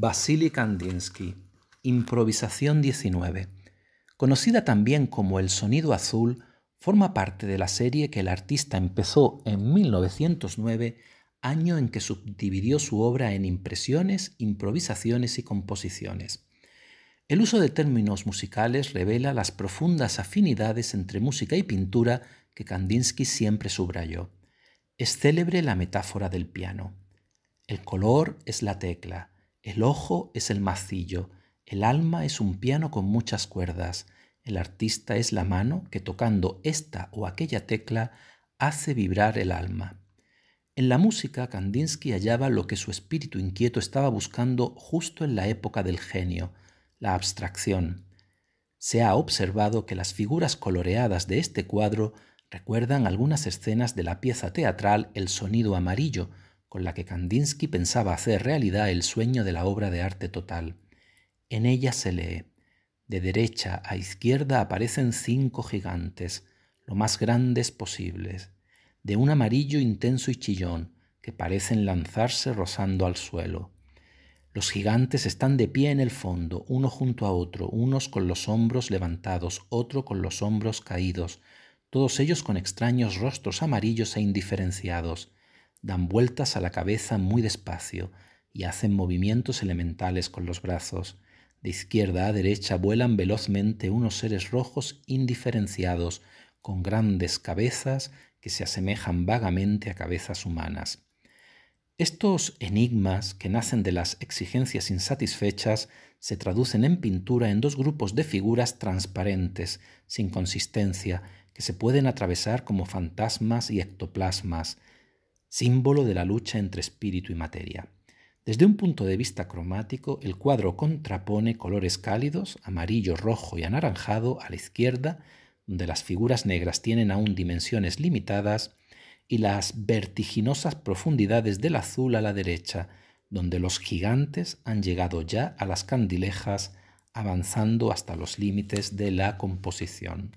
Vasily Kandinsky, Improvisación 19. Conocida también como El Sonido Azul, forma parte de la serie que el artista empezó en 1909, año en que subdividió su obra en impresiones, improvisaciones y composiciones. El uso de términos musicales revela las profundas afinidades entre música y pintura que Kandinsky siempre subrayó. Es célebre la metáfora del piano. El color es la tecla, el ojo es el macillo, el alma es un piano con muchas cuerdas, el artista es la mano que tocando esta o aquella tecla hace vibrar el alma. En la música, Kandinsky hallaba lo que su espíritu inquieto estaba buscando justo en la época del genio, la abstracción. Se ha observado que las figuras coloreadas de este cuadro recuerdan algunas escenas de la pieza teatral El sonido amarillo, con la que Kandinsky pensaba hacer realidad el sueño de la obra de arte total. En ella se lee, de derecha a izquierda aparecen cinco gigantes, lo más grandes posibles, de un amarillo intenso y chillón, que parecen lanzarse rozando al suelo. Los gigantes están de pie en el fondo, uno junto a otro, unos con los hombros levantados, otro con los hombros caídos, todos ellos con extraños rostros amarillos e indiferenciados dan vueltas a la cabeza muy despacio y hacen movimientos elementales con los brazos. De izquierda a derecha vuelan velozmente unos seres rojos indiferenciados, con grandes cabezas que se asemejan vagamente a cabezas humanas. Estos enigmas, que nacen de las exigencias insatisfechas, se traducen en pintura en dos grupos de figuras transparentes, sin consistencia, que se pueden atravesar como fantasmas y ectoplasmas, símbolo de la lucha entre espíritu y materia. Desde un punto de vista cromático, el cuadro contrapone colores cálidos, amarillo, rojo y anaranjado, a la izquierda, donde las figuras negras tienen aún dimensiones limitadas, y las vertiginosas profundidades del azul a la derecha, donde los gigantes han llegado ya a las candilejas, avanzando hasta los límites de la composición.